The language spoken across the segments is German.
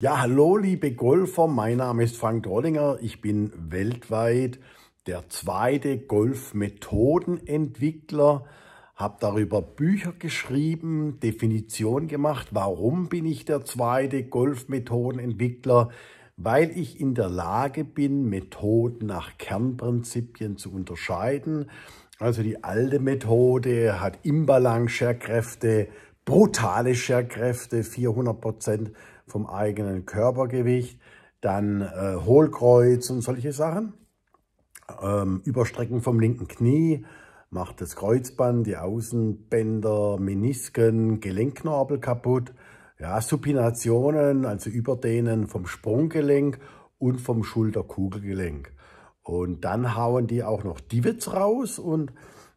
Ja, hallo liebe Golfer, mein Name ist Frank Drollinger. Ich bin weltweit der zweite Golfmethodenentwickler, habe darüber Bücher geschrieben, Definition gemacht. Warum bin ich der zweite Golfmethodenentwickler? Weil ich in der Lage bin, Methoden nach Kernprinzipien zu unterscheiden. Also die alte Methode hat Imbalance-Scherkräfte, brutale Scherkräfte, 400 Prozent vom eigenen Körpergewicht, dann äh, Hohlkreuz und solche Sachen. Ähm, Überstrecken vom linken Knie macht das Kreuzband, die Außenbänder, Menisken, Gelenkknorpel kaputt. Ja, Supinationen, also Überdehnen vom Sprunggelenk und vom Schulterkugelgelenk. Und dann hauen die auch noch Divots raus und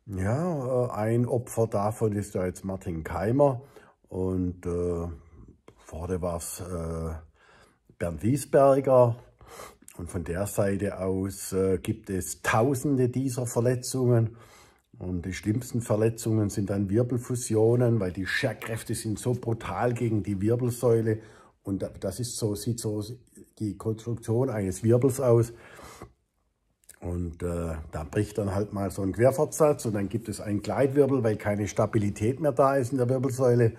ja, äh, ein Opfer davon ist ja jetzt Martin Keimer und äh, Vorne war es äh, Bernd Wiesberger. Und von der Seite aus äh, gibt es tausende dieser Verletzungen. Und die schlimmsten Verletzungen sind dann Wirbelfusionen, weil die Scherkräfte sind so brutal gegen die Wirbelsäule. Und das ist so, sieht so die Konstruktion eines Wirbels aus. Und äh, da bricht dann halt mal so ein Querfortsatz und dann gibt es einen Gleitwirbel, weil keine Stabilität mehr da ist in der Wirbelsäule.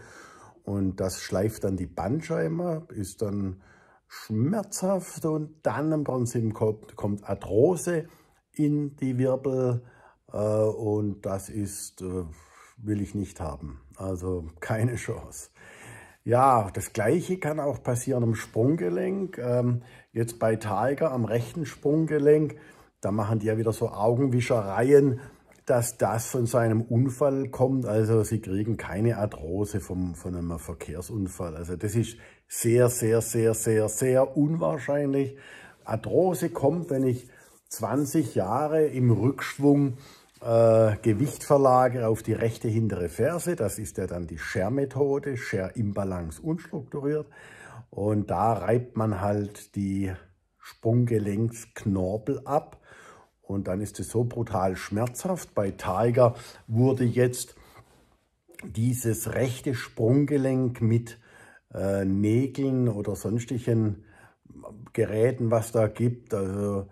Und das schleift dann die Bandscheibe, ist dann schmerzhaft und dann im Prinzip kommt, kommt Arthrose in die Wirbel äh, und das ist, äh, will ich nicht haben. Also keine Chance. Ja, das gleiche kann auch passieren am Sprunggelenk. Ähm, jetzt bei Tiger am rechten Sprunggelenk, da machen die ja wieder so Augenwischereien, dass das von so einem Unfall kommt. Also sie kriegen keine Arthrose vom, von einem Verkehrsunfall. Also das ist sehr, sehr, sehr, sehr, sehr unwahrscheinlich. Arthrose kommt, wenn ich 20 Jahre im Rückschwung äh, Gewicht verlage auf die rechte hintere Ferse. Das ist ja dann die Scher-Methode, Scher-Imbalance unstrukturiert. Und da reibt man halt die Sprunggelenksknorpel ab und dann ist es so brutal schmerzhaft. Bei Tiger wurde jetzt dieses rechte Sprunggelenk mit äh, Nägeln oder sonstigen Geräten, was da gibt, also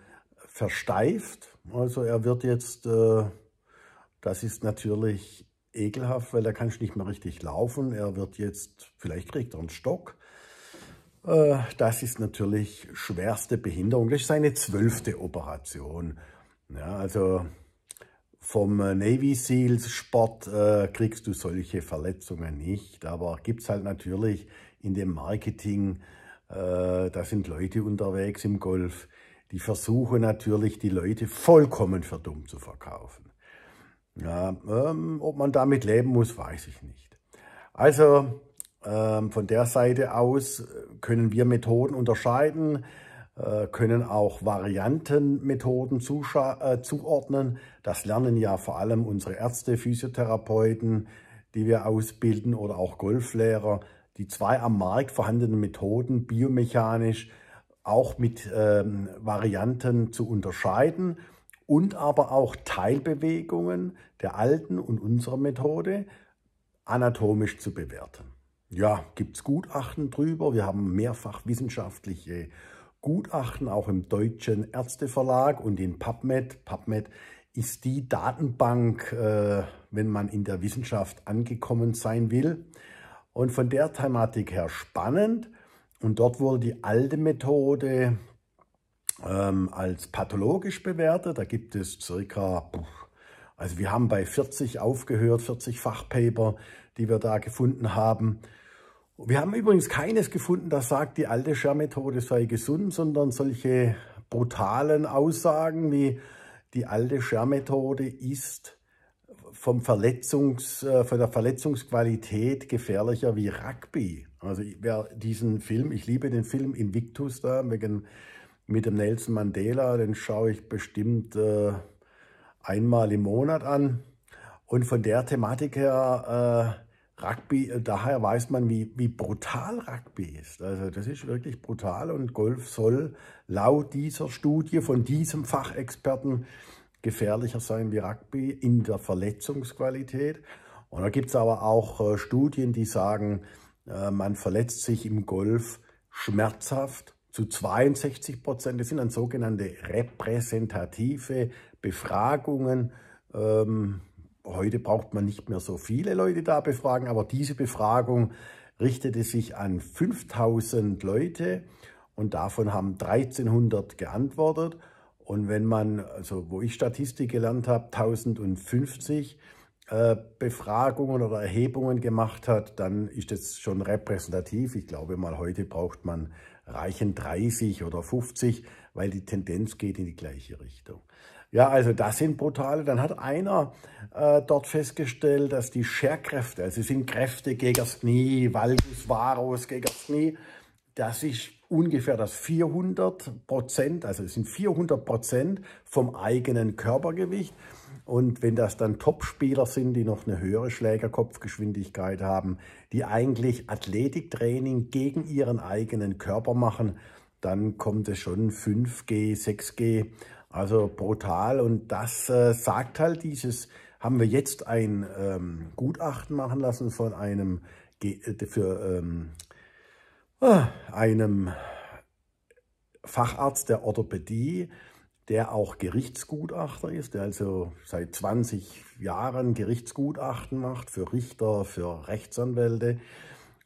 versteift. Also er wird jetzt, äh, das ist natürlich ekelhaft, weil er kann nicht mehr richtig laufen. Er wird jetzt, vielleicht kriegt er einen Stock. Äh, das ist natürlich schwerste Behinderung. Das ist seine zwölfte Operation. Ja, also vom äh, Navy Seals Sport äh, kriegst du solche Verletzungen nicht, aber gibt es halt natürlich in dem Marketing, äh, da sind Leute unterwegs im Golf, die versuchen natürlich die Leute vollkommen für dumm zu verkaufen. Ja, ähm, ob man damit leben muss, weiß ich nicht. Also ähm, von der Seite aus äh, können wir Methoden unterscheiden. Äh, können auch Variantenmethoden äh, zuordnen. Das lernen ja vor allem unsere Ärzte, Physiotherapeuten, die wir ausbilden oder auch Golflehrer. Die zwei am Markt vorhandenen Methoden biomechanisch auch mit ähm, Varianten zu unterscheiden und aber auch Teilbewegungen der alten und unserer Methode anatomisch zu bewerten. Ja, gibt es Gutachten drüber. Wir haben mehrfach wissenschaftliche Gutachten auch im Deutschen Ärzteverlag und in PubMed. PubMed ist die Datenbank, äh, wenn man in der Wissenschaft angekommen sein will. Und von der Thematik her spannend. Und dort wurde die alte Methode ähm, als pathologisch bewertet. Da gibt es circa, also wir haben bei 40 aufgehört, 40 Fachpaper, die wir da gefunden haben. Wir haben übrigens keines gefunden, das sagt, die alte Schermethode sei gesund, sondern solche brutalen Aussagen wie die alte Schermethode ist vom Verletzungs, äh, von der Verletzungsqualität gefährlicher wie Rugby. Also wer diesen Film, ich liebe den Film Invictus da wegen, mit dem Nelson Mandela, den schaue ich bestimmt äh, einmal im Monat an. Und von der Thematik her äh, Rugby, äh, daher weiß man, wie, wie brutal Rugby ist. Also das ist wirklich brutal und Golf soll laut dieser Studie von diesem Fachexperten gefährlicher sein wie Rugby in der Verletzungsqualität. Und da gibt es aber auch äh, Studien, die sagen, äh, man verletzt sich im Golf schmerzhaft zu 62 Prozent. Das sind dann sogenannte repräsentative Befragungen. Ähm, Heute braucht man nicht mehr so viele Leute da befragen, aber diese Befragung richtete sich an 5000 Leute und davon haben 1300 geantwortet. Und wenn man, also wo ich Statistik gelernt habe, 1050 äh, Befragungen oder Erhebungen gemacht hat, dann ist das schon repräsentativ. Ich glaube mal, heute braucht man reichen 30 oder 50, weil die Tendenz geht in die gleiche Richtung. Ja, also das sind brutale. Dann hat einer äh, dort festgestellt, dass die Scherkräfte, also es sind Kräfte gegen das Knie, Valgus Varus gegen das Knie, dass ich ungefähr das 400 Prozent, also es sind 400 Prozent vom eigenen Körpergewicht. Und wenn das dann Topspieler sind, die noch eine höhere Schlägerkopfgeschwindigkeit haben, die eigentlich Athletiktraining gegen ihren eigenen Körper machen, dann kommt es schon 5G, 6G also brutal und das äh, sagt halt dieses, haben wir jetzt ein ähm, Gutachten machen lassen von einem, äh, für, ähm, äh, einem Facharzt der Orthopädie, der auch Gerichtsgutachter ist, der also seit 20 Jahren Gerichtsgutachten macht für Richter, für Rechtsanwälte.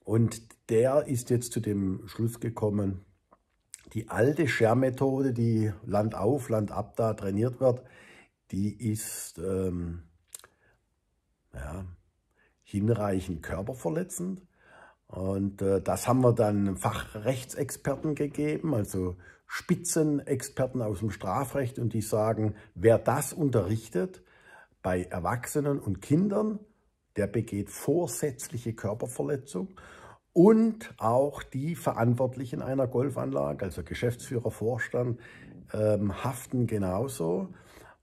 Und der ist jetzt zu dem Schluss gekommen, die alte Schermethode, die Land auf, Land ab da trainiert wird, die ist ähm, ja, hinreichend körperverletzend. Und äh, das haben wir dann Fachrechtsexperten gegeben, also Spitzenexperten aus dem Strafrecht. Und die sagen, wer das unterrichtet bei Erwachsenen und Kindern, der begeht vorsätzliche Körperverletzung und auch die Verantwortlichen einer Golfanlage, also Geschäftsführer, Vorstand, ähm, haften genauso.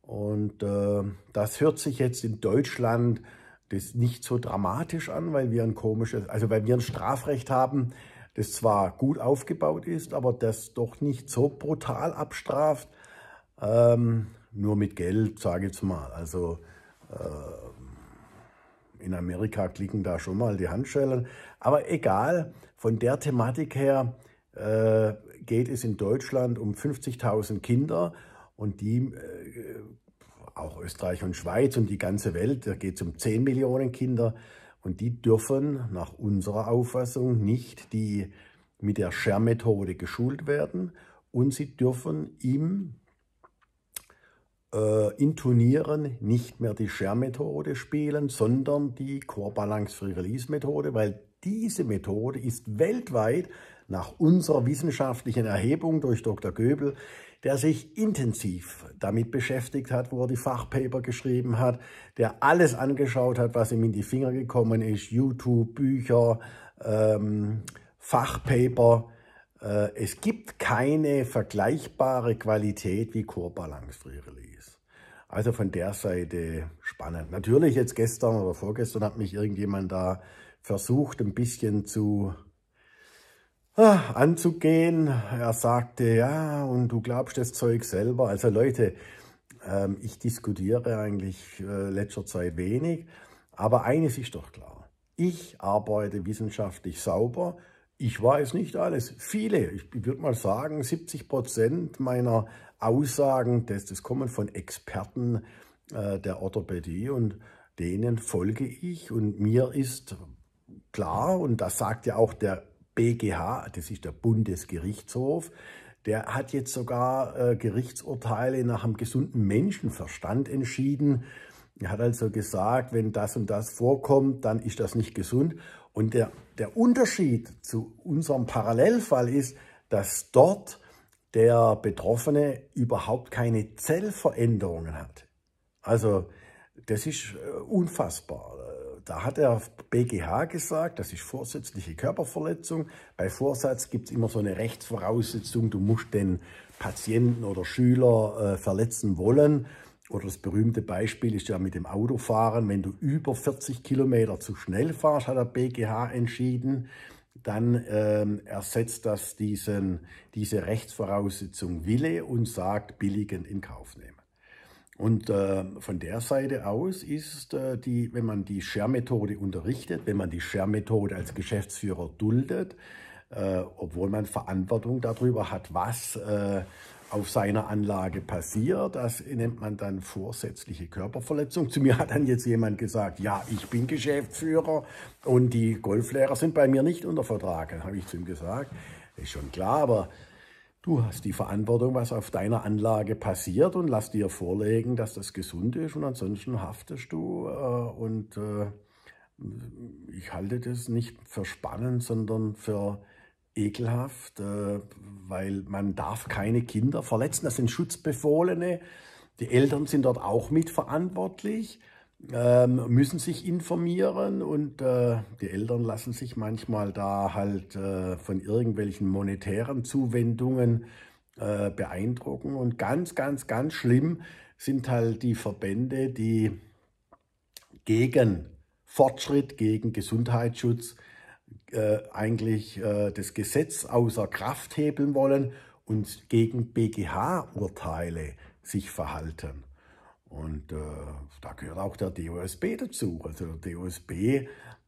Und äh, das hört sich jetzt in Deutschland das nicht so dramatisch an, weil wir ein komisches, also weil wir ein Strafrecht haben, das zwar gut aufgebaut ist, aber das doch nicht so brutal abstraft, ähm, nur mit Geld, sage ich jetzt mal. Also äh, in Amerika klicken da schon mal die Handschellen. Aber egal, von der Thematik her äh, geht es in Deutschland um 50.000 Kinder und die, äh, auch Österreich und Schweiz und die ganze Welt, da geht es um 10 Millionen Kinder und die dürfen nach unserer Auffassung nicht die mit der Schermethode geschult werden und sie dürfen im äh, in Turnieren nicht mehr die Share-Methode spielen, sondern die Core Balance Free Release Methode, weil diese Methode ist weltweit nach unserer wissenschaftlichen Erhebung durch Dr. Göbel, der sich intensiv damit beschäftigt hat, wo er die Fachpaper geschrieben hat, der alles angeschaut hat, was ihm in die Finger gekommen ist, YouTube, Bücher, ähm, Fachpaper, äh, es gibt keine vergleichbare Qualität wie Chorbalance Free Release. Also von der Seite spannend. Natürlich jetzt gestern oder vorgestern hat mich irgendjemand da versucht, ein bisschen zu ah, anzugehen. Er sagte, ja, und du glaubst das Zeug selber. Also Leute, ähm, ich diskutiere eigentlich äh, letzter Zeit wenig, aber eines ist doch klar. Ich arbeite wissenschaftlich sauber ich weiß nicht alles. Viele, ich würde mal sagen, 70 Prozent meiner Aussagen, das, das kommen von Experten äh, der Orthopädie und denen folge ich. Und mir ist klar, und das sagt ja auch der BGH, das ist der Bundesgerichtshof, der hat jetzt sogar äh, Gerichtsurteile nach einem gesunden Menschenverstand entschieden. Er hat also gesagt, wenn das und das vorkommt, dann ist das nicht gesund. Und der, der Unterschied zu unserem Parallelfall ist, dass dort der Betroffene überhaupt keine Zellveränderungen hat. Also das ist äh, unfassbar. Da hat der BGH gesagt, das ist vorsätzliche Körperverletzung. Bei Vorsatz gibt es immer so eine Rechtsvoraussetzung, du musst den Patienten oder Schüler äh, verletzen wollen oder das berühmte Beispiel ist ja mit dem Autofahren, wenn du über 40 Kilometer zu schnell fahrst, hat der BGH entschieden, dann ähm, ersetzt das diesen, diese Rechtsvoraussetzung Wille und sagt billigend in Kauf nehmen. Und äh, von der Seite aus ist, äh, die, wenn man die share unterrichtet, wenn man die share als Geschäftsführer duldet, äh, obwohl man Verantwortung darüber hat, was äh, auf seiner Anlage passiert. Das nennt man dann vorsätzliche Körperverletzung. Zu mir hat dann jetzt jemand gesagt, ja, ich bin Geschäftsführer und die Golflehrer sind bei mir nicht unter Vertrag. Dann habe ich zu ihm gesagt, ist schon klar, aber du hast die Verantwortung, was auf deiner Anlage passiert und lass dir vorlegen, dass das gesund ist und ansonsten haftest du äh, und äh, ich halte das nicht für spannend, sondern für ekelhaft, äh, weil man darf keine Kinder verletzen. Das sind Schutzbefohlene. Die Eltern sind dort auch mitverantwortlich, ähm, müssen sich informieren und äh, die Eltern lassen sich manchmal da halt äh, von irgendwelchen monetären Zuwendungen beeindrucken. Und ganz, ganz, ganz schlimm sind halt die Verbände, die gegen Fortschritt, gegen Gesundheitsschutz, äh, eigentlich äh, das Gesetz außer Kraft hebeln wollen und gegen BGH-Urteile sich verhalten. Und äh, da gehört auch der DOSB dazu. Also der DOSB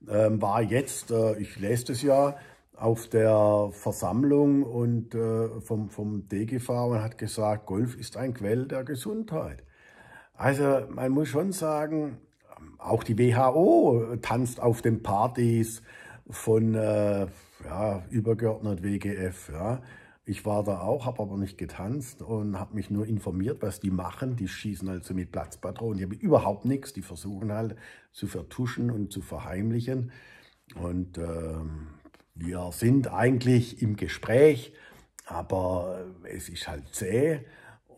ähm, war jetzt, äh, ich lese das ja, auf der Versammlung und äh, vom, vom DGV und hat gesagt, Golf ist ein Quell der Gesundheit. Also man muss schon sagen, auch die WHO tanzt auf den Partys von äh, ja, übergeordnet WGF. Ja. Ich war da auch, habe aber nicht getanzt und habe mich nur informiert, was die machen. Die schießen halt so mit Platzpatronen. Die haben überhaupt nichts. Die versuchen halt zu vertuschen und zu verheimlichen. Und äh, wir sind eigentlich im Gespräch, aber es ist halt zäh.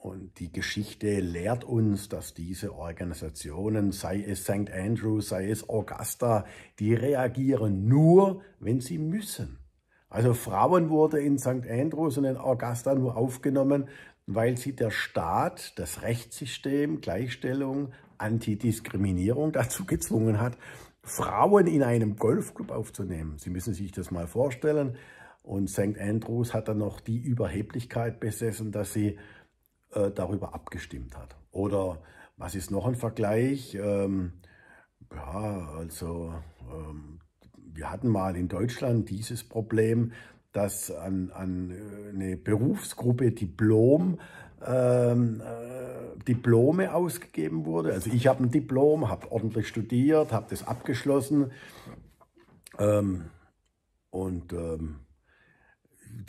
Und die Geschichte lehrt uns, dass diese Organisationen, sei es St. Andrew, sei es Augusta, die reagieren nur, wenn sie müssen. Also Frauen wurden in St. Andrews und in Augusta nur aufgenommen, weil sie der Staat, das Rechtssystem, Gleichstellung, Antidiskriminierung dazu gezwungen hat, Frauen in einem Golfclub aufzunehmen. Sie müssen sich das mal vorstellen. Und St. Andrews hat dann noch die Überheblichkeit besessen, dass sie äh, darüber abgestimmt hat. Oder was ist noch ein Vergleich? Ähm, ja, also ähm, wir hatten mal in Deutschland dieses Problem, dass an, an äh, eine Berufsgruppe Diplom, ähm, äh, Diplome ausgegeben wurde. Also ich habe ein Diplom, habe ordentlich studiert, habe das abgeschlossen ähm, und ähm,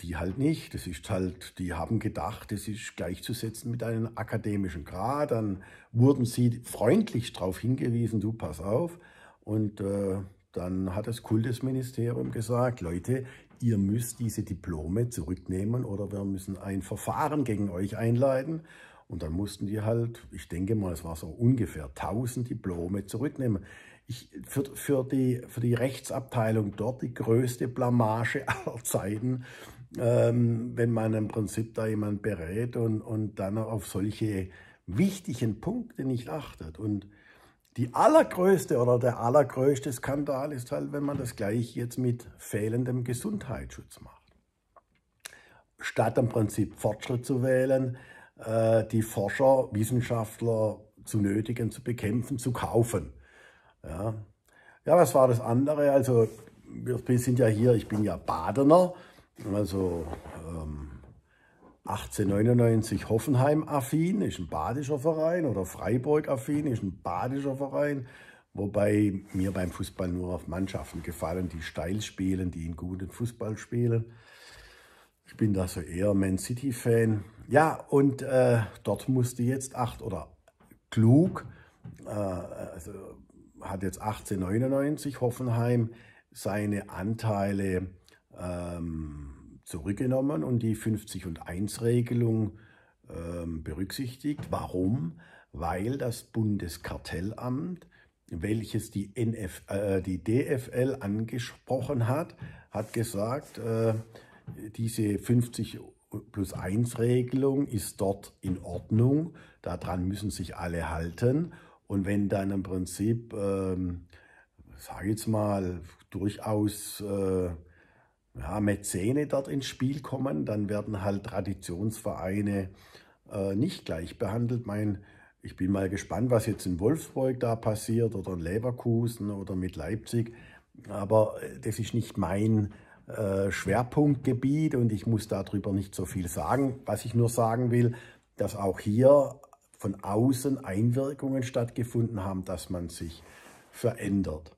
die halt nicht. Das ist halt, die haben gedacht, das ist gleichzusetzen mit einem akademischen Grad. Dann wurden sie freundlich darauf hingewiesen, du pass auf. Und äh, dann hat das Kultusministerium gesagt, Leute, ihr müsst diese Diplome zurücknehmen oder wir müssen ein Verfahren gegen euch einleiten. Und dann mussten die halt, ich denke mal, es war so ungefähr 1000 Diplome zurücknehmen. Ich, für, für, die, für die Rechtsabteilung dort die größte Blamage aller Zeiten, ähm, wenn man im Prinzip da jemand berät und, und dann auf solche wichtigen Punkte nicht achtet. Und die allergrößte oder der allergrößte Skandal ist halt, wenn man das gleich jetzt mit fehlendem Gesundheitsschutz macht. Statt im Prinzip Fortschritt zu wählen, äh, die Forscher, Wissenschaftler zu nötigen, zu bekämpfen, zu kaufen. Ja, ja was war das andere? Also wir sind ja hier, ich bin ja Badener also ähm, 1899 Hoffenheim-affin, ist ein badischer Verein, oder Freiburg-affin, ist ein badischer Verein. Wobei mir beim Fußball nur auf Mannschaften gefallen, die steil spielen, die in guten Fußball spielen. Ich bin da so eher Man City-Fan. Ja, und äh, dort musste jetzt acht oder klug, äh, also hat jetzt 1899 Hoffenheim seine Anteile ähm, zurückgenommen und die 50 und 1 Regelung ähm, berücksichtigt. Warum? Weil das Bundeskartellamt, welches die, NF, äh, die DFL angesprochen hat, hat gesagt, äh, diese 50 plus 1 Regelung ist dort in Ordnung. Daran müssen sich alle halten. Und wenn dann im Prinzip, ähm, sage jetzt mal, durchaus äh, ja, Mäzene dort ins Spiel kommen, dann werden halt Traditionsvereine äh, nicht gleich behandelt. Mein, ich bin mal gespannt, was jetzt in Wolfsburg da passiert oder in Leverkusen oder mit Leipzig. Aber äh, das ist nicht mein äh, Schwerpunktgebiet und ich muss darüber nicht so viel sagen. Was ich nur sagen will, dass auch hier von außen Einwirkungen stattgefunden haben, dass man sich verändert.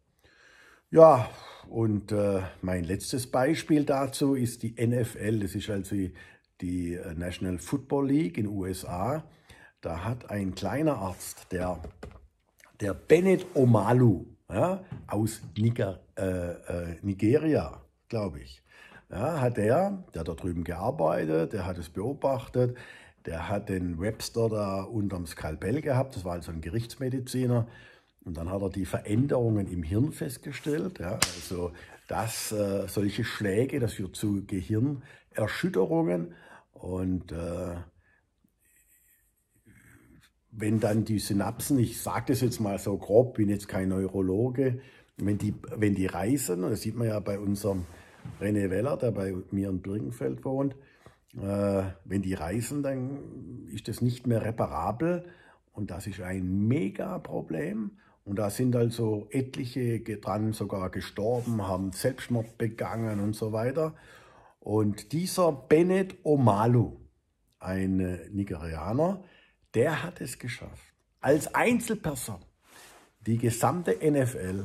Ja, und äh, mein letztes Beispiel dazu ist die NFL. Das ist also die äh, National Football League in den USA. Da hat ein kleiner Arzt, der, der Bennett Omalu ja, aus Niger, äh, äh, Nigeria, glaube ich, ja, hat er, der hat da drüben gearbeitet, der hat es beobachtet, der hat den Webster da unterm Skalpell gehabt, das war also ein Gerichtsmediziner, und dann hat er die Veränderungen im Hirn festgestellt. Ja, also dass äh, solche Schläge, das führt zu Gehirnerschütterungen. Und äh, wenn dann die Synapsen, ich sage das jetzt mal so grob, bin jetzt kein Neurologe, wenn die, wenn die reißen, das sieht man ja bei unserem René Weller, der bei mir in Birkenfeld wohnt, äh, wenn die reißen, dann ist das nicht mehr reparabel. Und das ist ein Mega-Problem. Und da sind also etliche dran sogar gestorben, haben Selbstmord begangen und so weiter. Und dieser Bennett Omalu, ein äh, Nigerianer, der hat es geschafft, als Einzelperson die gesamte NFL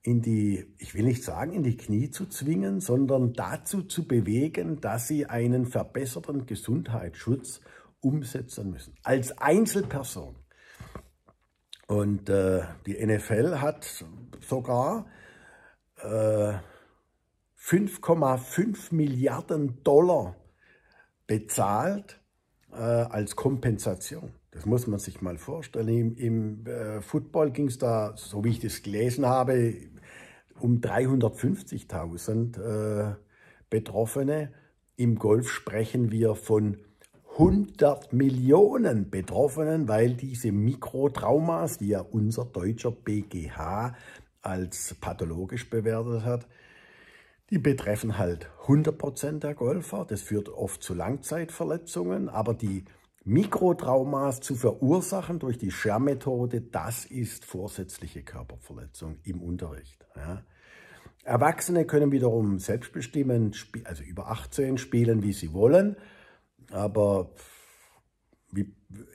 in die, ich will nicht sagen, in die Knie zu zwingen, sondern dazu zu bewegen, dass sie einen verbesserten Gesundheitsschutz umsetzen müssen. Als Einzelperson. Und äh, die NFL hat sogar äh, 5,5 Milliarden Dollar bezahlt äh, als Kompensation. Das muss man sich mal vorstellen. Im, im äh, Football ging es da, so wie ich das gelesen habe, um 350.000 äh, Betroffene. Im Golf sprechen wir von 100 Millionen Betroffenen, weil diese Mikrotraumas, die ja unser deutscher BGH als pathologisch bewertet hat, die betreffen halt 100% Prozent der Golfer. Das führt oft zu Langzeitverletzungen, aber die Mikrotraumas zu verursachen durch die Schermethode, das ist vorsätzliche Körperverletzung im Unterricht. Ja. Erwachsene können wiederum selbstbestimmend, also über 18, spielen, wie sie wollen aber wie,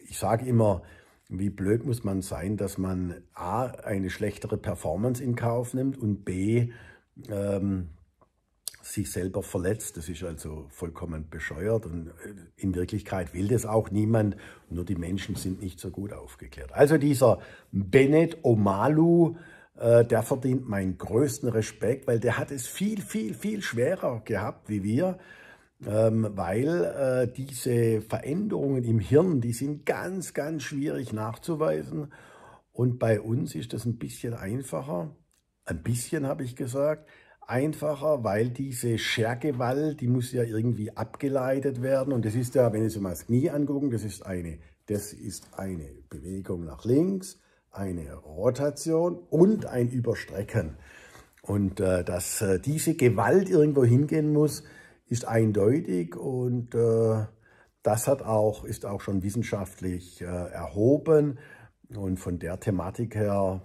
ich sage immer, wie blöd muss man sein, dass man A, eine schlechtere Performance in Kauf nimmt und B, ähm, sich selber verletzt. Das ist also vollkommen bescheuert und äh, in Wirklichkeit will das auch niemand, nur die Menschen sind nicht so gut aufgeklärt. Also dieser Bennett Omalu, äh, der verdient meinen größten Respekt, weil der hat es viel, viel, viel schwerer gehabt wie wir. Ähm, weil äh, diese Veränderungen im Hirn, die sind ganz, ganz schwierig nachzuweisen. Und bei uns ist das ein bisschen einfacher. Ein bisschen habe ich gesagt. Einfacher, weil diese Schergewalt, die muss ja irgendwie abgeleitet werden. Und das ist ja, wenn Sie mal das Knie angucken, das ist eine, das ist eine Bewegung nach links, eine Rotation und ein Überstrecken. Und äh, dass äh, diese Gewalt irgendwo hingehen muss, ist eindeutig und äh, das hat auch, ist auch schon wissenschaftlich äh, erhoben und von der Thematik her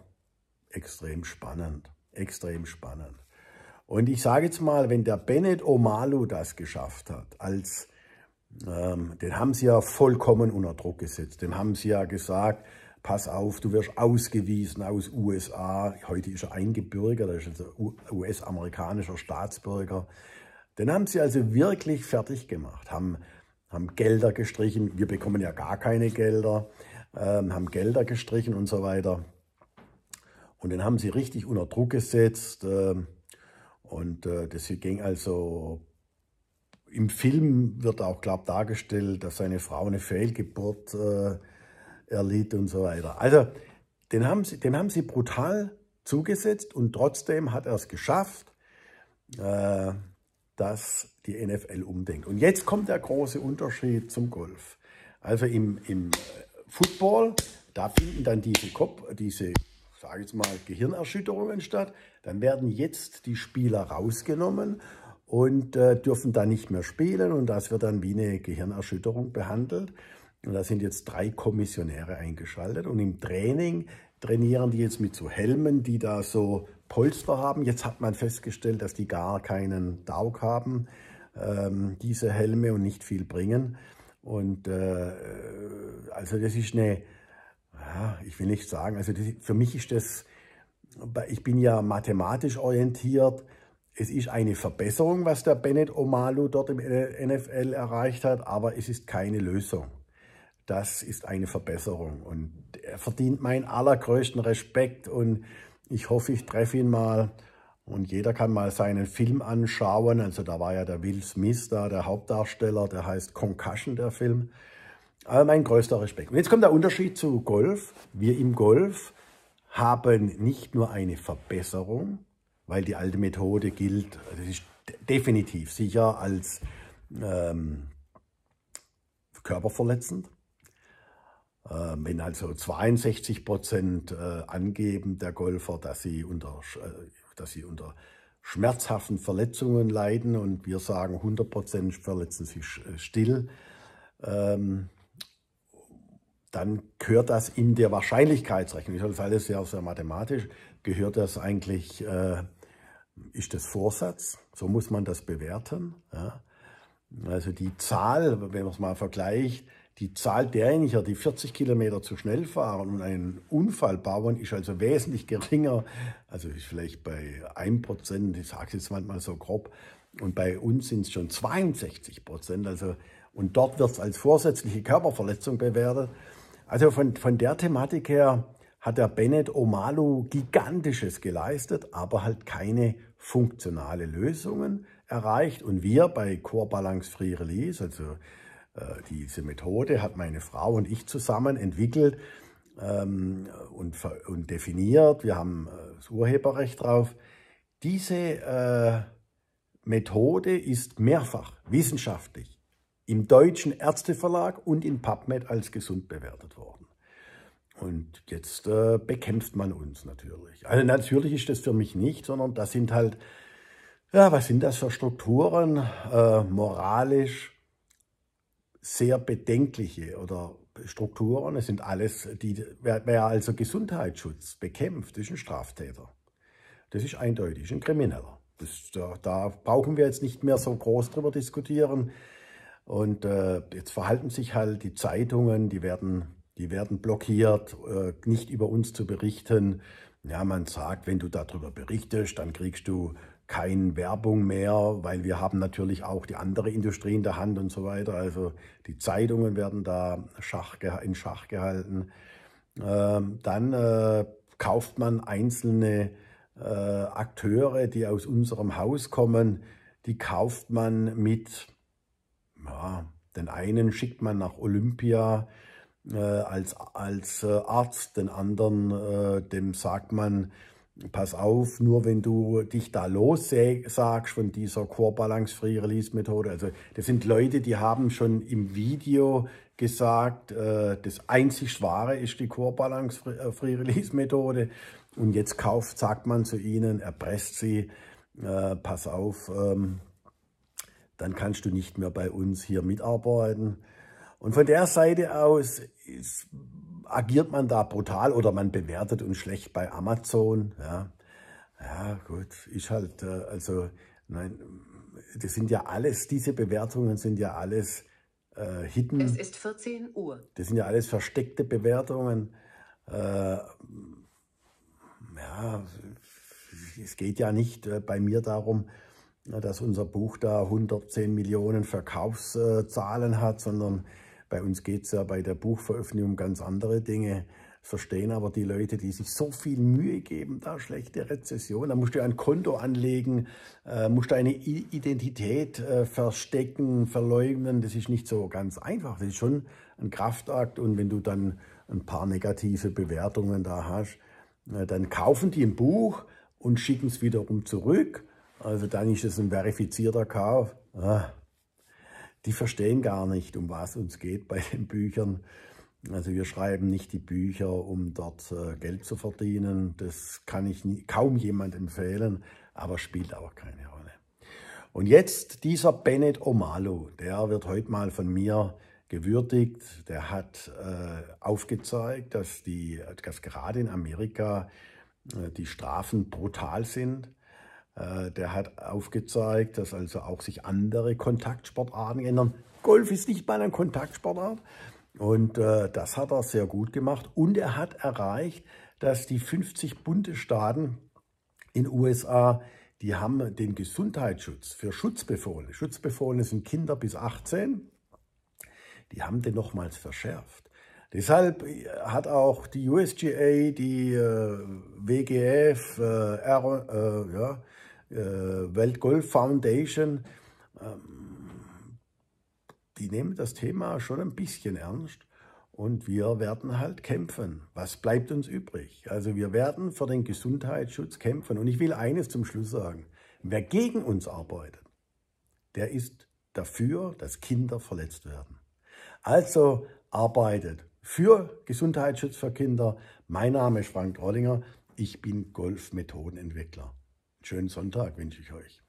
extrem spannend, extrem spannend. Und ich sage jetzt mal, wenn der Bennett Omalu das geschafft hat, als ähm, den haben sie ja vollkommen unter Druck gesetzt, dem haben sie ja gesagt, pass auf, du wirst ausgewiesen aus USA. Heute ist er eingebürgert, er ist also US-amerikanischer Staatsbürger. Den haben sie also wirklich fertig gemacht, haben, haben Gelder gestrichen. Wir bekommen ja gar keine Gelder, ähm, haben Gelder gestrichen und so weiter. Und den haben sie richtig unter Druck gesetzt. Äh, und äh, das ging also im Film wird auch klar dargestellt, dass seine Frau eine Fehlgeburt äh, erlitt und so weiter. Also den haben sie, dem haben sie brutal zugesetzt und trotzdem hat er es geschafft, äh, dass die NFL umdenkt. Und jetzt kommt der große Unterschied zum Golf. Also im, im äh, Football, da finden dann diese, Kopf, diese sage jetzt mal, Gehirnerschütterungen statt. Dann werden jetzt die Spieler rausgenommen und äh, dürfen da nicht mehr spielen. Und das wird dann wie eine Gehirnerschütterung behandelt. Und da sind jetzt drei Kommissionäre eingeschaltet. Und im Training trainieren die jetzt mit so Helmen, die da so Polster haben. Jetzt hat man festgestellt, dass die gar keinen Dauk haben, ähm, diese Helme und nicht viel bringen. Und äh, also das ist eine, ja, ich will nicht sagen, also das, für mich ist das, ich bin ja mathematisch orientiert, es ist eine Verbesserung, was der Bennett Omalu dort im äh, NFL erreicht hat, aber es ist keine Lösung. Das ist eine Verbesserung und er verdient meinen allergrößten Respekt und ich hoffe, ich treffe ihn mal. Und jeder kann mal seinen Film anschauen. Also da war ja der Will Smith da, der Hauptdarsteller, der heißt Concussion, der Film. Also mein größter Respekt. Und jetzt kommt der Unterschied zu Golf. Wir im Golf haben nicht nur eine Verbesserung, weil die alte Methode gilt, das also ist definitiv sicher als ähm, körperverletzend. Ähm, wenn also 62 Prozent äh, angeben der Golfer, dass sie, unter, äh, dass sie unter schmerzhaften Verletzungen leiden und wir sagen 100 Prozent verletzen sich äh, still, ähm, dann gehört das in der Wahrscheinlichkeitsrechnung, das ist alles sehr, sehr mathematisch, gehört das eigentlich, äh, ist das Vorsatz, so muss man das bewerten. Ja? Also die Zahl, wenn man es mal vergleicht, die Zahl derjenigen, die 40 Kilometer zu schnell fahren und einen Unfall bauen, ist also wesentlich geringer. Also ist vielleicht bei 1%, ich sage es jetzt manchmal so grob. Und bei uns sind es schon 62 Prozent. Also, und dort wird es als vorsätzliche Körperverletzung bewertet. Also von, von der Thematik her hat der Bennett Omalu Gigantisches geleistet, aber halt keine funktionale Lösungen erreicht. Und wir bei Core Balance Free Release, also äh, diese Methode hat meine Frau und ich zusammen entwickelt ähm, und, definiert. Wir haben äh, das Urheberrecht drauf. Diese äh, Methode ist mehrfach wissenschaftlich im deutschen Ärzteverlag und in PubMed als gesund bewertet worden. Und jetzt äh, bekämpft man uns natürlich. Also natürlich ist das für mich nicht, sondern das sind halt, ja, was sind das für Strukturen, äh, moralisch, sehr bedenkliche oder Strukturen. Es sind alles, die, wer, wer also Gesundheitsschutz bekämpft, ist ein Straftäter. Das ist eindeutig, ein Krimineller. Das, da, da, brauchen wir jetzt nicht mehr so groß drüber diskutieren. Und äh, jetzt verhalten sich halt die Zeitungen, die werden, die werden blockiert, äh, nicht über uns zu berichten. Ja, man sagt, wenn du darüber berichtest, dann kriegst du keine Werbung mehr, weil wir haben natürlich auch die andere Industrie in der Hand und so weiter. Also die Zeitungen werden da Schach, in Schach gehalten. Ähm, dann äh, kauft man einzelne äh, Akteure, die aus unserem Haus kommen, die kauft man mit, ja, den einen schickt man nach Olympia äh, als, als äh, Arzt, den anderen, äh, dem sagt man, pass auf, nur wenn du dich da lossagst von dieser Core Balance Free Release Methode, also das sind Leute, die haben schon im Video gesagt, äh, das einzig Wahre ist die Core Balance Free Release Methode und jetzt kauft, sagt man zu ihnen, erpresst sie, äh, pass auf, ähm, dann kannst du nicht mehr bei uns hier mitarbeiten. Und von der Seite aus ist, agiert man da brutal oder man bewertet uns schlecht bei Amazon. Ja, ja gut, ist halt, äh, also, nein, das sind ja alles, diese Bewertungen sind ja alles äh, Hidden. Es ist 14 Uhr. Das sind ja alles versteckte Bewertungen. Äh, ja, es geht ja nicht äh, bei mir darum, äh, dass unser Buch da 110 Millionen Verkaufszahlen hat, sondern bei uns geht es ja bei der Buchveröffentlichung um ganz andere Dinge. Verstehen aber die Leute, die sich so viel Mühe geben, da schlechte Rezession, da musst du ein Konto anlegen, äh, musst deine Identität äh, verstecken, verleugnen. Das ist nicht so ganz einfach. Das ist schon ein Kraftakt. Und wenn du dann ein paar negative Bewertungen da hast, äh, dann kaufen die ein Buch und schicken es wiederum zurück. Also dann ist es ein verifizierter Kauf. Ah die verstehen gar nicht, um was uns geht bei den Büchern. Also wir schreiben nicht die Bücher, um dort äh, Geld zu verdienen. Das kann ich nie, kaum jemand empfehlen, aber spielt auch keine Rolle. Und jetzt dieser Bennett Omalo, der wird heute mal von mir gewürdigt. Der hat äh, aufgezeigt, dass, die, dass gerade in Amerika äh, die Strafen brutal sind äh, der hat aufgezeigt, dass also auch sich andere Kontaktsportarten ändern. Golf ist nicht mal ein Kontaktsportart. Und äh, das hat er sehr gut gemacht. Und er hat erreicht, dass die 50 Bundesstaaten in USA, die haben den Gesundheitsschutz für Schutzbefohlene. Schutzbefohlene sind Kinder bis 18. Die haben den nochmals verschärft. Deshalb äh, hat auch die USGA, die äh, WGF, äh, R, äh, ja, äh, Welt Golf Foundation, ähm, die nehmen das Thema schon ein bisschen ernst und wir werden halt kämpfen. Was bleibt uns übrig? Also wir werden für den Gesundheitsschutz kämpfen. Und ich will eines zum Schluss sagen. Wer gegen uns arbeitet, der ist dafür, dass Kinder verletzt werden. Also arbeitet für Gesundheitsschutz für Kinder. Mein Name ist Frank Rollinger. Ich bin Golfmethodenentwickler. Schönen Sonntag wünsche ich euch.